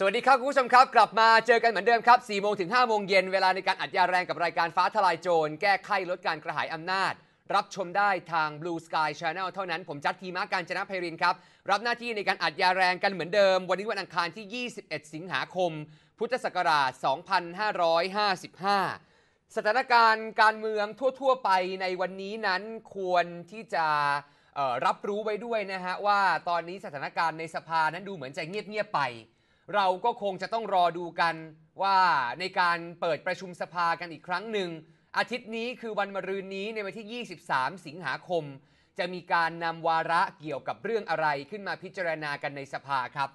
สวัสดีครับคุณผู้ชมครับ กลับมาเจอกันเหมือนเดิมครับ4โมงถึง5โมงเย็น เวลาในการอัดยาแรงกับรายการฟ้าทลายโจรแก้ไขลดการกระหายอำนาจ รับชมได้ทาง Blue Sky Channel เท่านั้นผมจัดทีมาการจนะไพรินครับ รับหน้าที่ในการอัดยาแรงกันเหมือนเดิม วันนี้วันอังคารที่ 21 สิงหาคม พุทธศักราช 2555 สถานการณ์การเมืองทั่วๆ ไปในวันนี้นั้นควรที่จะรับรู้ไว้ด้วยนะฮะว่าตอนนี้สถานการณ์ในสภานั้นดูเหมือนจะเงียบๆไปเราก็คงจะต้องรอดูกันว่าในการเปิดประชุมสภากันอีกครั้งหนึ่ง อาทิตย์นี้คือวันมรืนนี้ในวันที่ 23 สิงหาคม จะมีการนำวาระเกี่ยวกับเรื่องอะไรขึ้นมาพิจารณากันในสภาครับ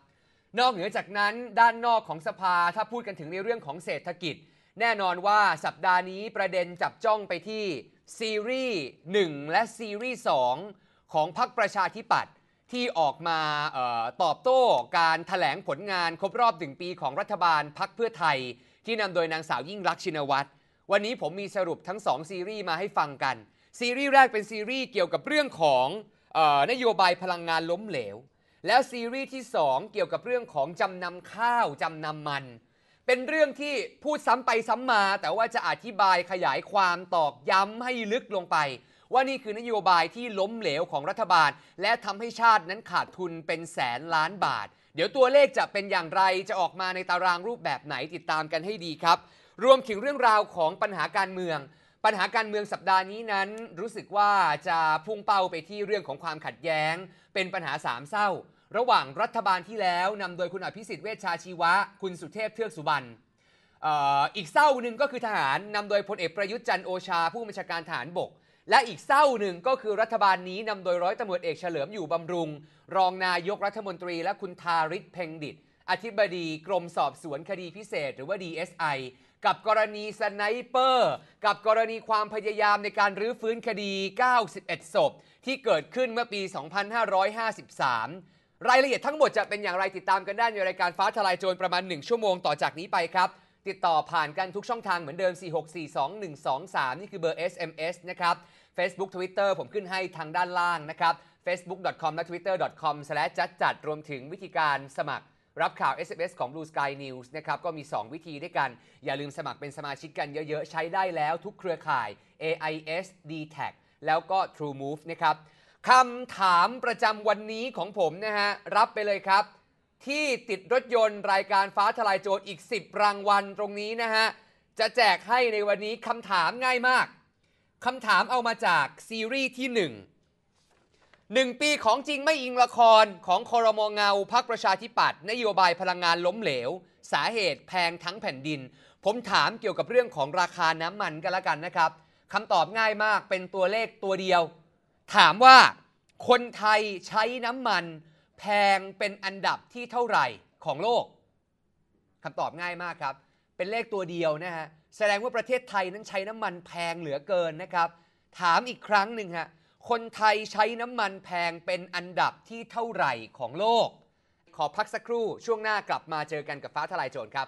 นอกเหนือจากนั้นด้านนอกของสภาถ้าพูดกันถึงในเรื่องของเศรษฐกิจ แน่นอนว่าสัปดาห์นี้ประเด็นจับจ้องไปที่ซีรีส์1และซีรีส์2ของพรรคประชาธิปัตย์ที่ออกมาออตอบโต้การถแถลงผลงานครบรอบถึงปีของรัฐบาลพักเพื่อไทย ที่นำโดยนางสาวยิ่งลักษณ์ชินวัตรวันนี้ผมมีสรุปทั้งสองซีรีส์มาให้ฟังกัน ซีรีส์แรกเป็นซีรีส์เกี่ยวกับเรื่องของออนโยบายพลังงานล้มเหลว แล้วซีรีส์ที่2 เกี่ยวกับเรื่องของจำนำข้าวจำนำมัน เป็นเรื่องที่พูดซ้ำไปซ้ำมา แต่ว่าจะอธิบายขยายความตอกย้ำให้ลึกลงไปว่านี่คือนโยบายที่ล้มเหลวของรัฐบาล และทำให้ชาตินั้นขาดทุนเป็นแสนล้านบาท เดี๋ยวตัวเลขจะเป็นอย่างไรจะออกมาในตารางรูปแบบไหนติดตามกันให้ดีครับ รวมถึงเรื่องราวของปัญหาการเมือง ปัญหาการเมืองสัปดาห์นี้นั้น รู้สึกว่าจะพุ่งเป้าไปที่เรื่องของความขัดแย้ง เป็นปัญหาสามเศร้าระหว่างรัฐบาลที่แล้วนำโดยคุณอภิสิทธิ์ เวชชาชีวะ คุณสุเทพ เทือกสุบรรณอีกเศร้าหนึ่งก็คือทหารนำโดยพลเอกประยุทธ์ จันโอชาผู้บัญชาการทหารบกและอีกเศร้าหนึ่งก็คือรัฐบาลนี้นำโดยร้อยตำรวจเอกเฉลิมอยู่บำรุง รองนายกรัฐมนตรีและคุณทาริศเพ่งดิตอธิบดีกรมสอบสวนคดีพิเศษ หรือว่า DSI กับกรณีสไนเปอร์กับกรณีความพยายามในการรื้อฟื้นคดี 91 ศพที่เกิดขึ้นเมื่อปี 2553 รายละเอียดทั้งหมดจะเป็นอย่างไรติดตามกันได้ในรายการฟ้าทลายโจรประมาณ1ชั่วโมงต่อจากนี้ไปครับติดต่อผ่านกันทุกช่องทางเหมือนเดิม 4642123 นี่คือเบอร์ SMS นะครับ Facebook Twitter ผมขึ้นให้ทางด้านล่างนะครับ facebook.com และ twitter.com จัดจัดรวมถึงวิธีการสมัคร รับข่าว SMS ของ Blue Sky News นะครับ ก็มี 2 วิธีด้วยกัน อย่าลืมสมัครเป็นสมาชิกกันเยอะๆ ใช้ได้แล้ว ทุกเครือข่าย AIS d t a g แล้วก็ True Move นะครับ คำถามประจำวันนี้ของผมนะฮะ รับไปเลยครับที่ติดรถยนต์รายการฟ้าทลายโจรอีก 10รางวัลตรงนี้นะฮะ จะแจกให้ในวันนี้คำถามง่ายมากคำถามเอามาจากซีรีส์ที่ 1 1 ปีของจริงไม่อิงละครของคอรมองเงาพักประชาธิปัตย์นโยบายพลังงานล้มเหลว สาเหตุแพงทั้งแผ่นดิน ผมถามเกี่ยวกับเรื่องของราคาน้ำมันกันละกันนะครับคำตอบง่ายมากเป็นตัวเลขตัวเดียว ถามว่า คนไทยใช้น้ำมันแพงเป็นอันดับที่เท่าไหร่ ของโลกคำตอบง่ายมากครับ เป็นเลขตัวเดียวนะฮะแสดงว่าประเทศไทยนั้นใช้น้ำมันแพงเหลือเกินนะครับ ถามอีกครั้งหนึ่งฮะคนไทยใช้น้ำมัน แพงเป็นอันดับที่เท่าไหร่ของโลก ขอพักสักครู่ช่วงหน้ากลับมาเจอกันกับฟ้าทลายโจรครับ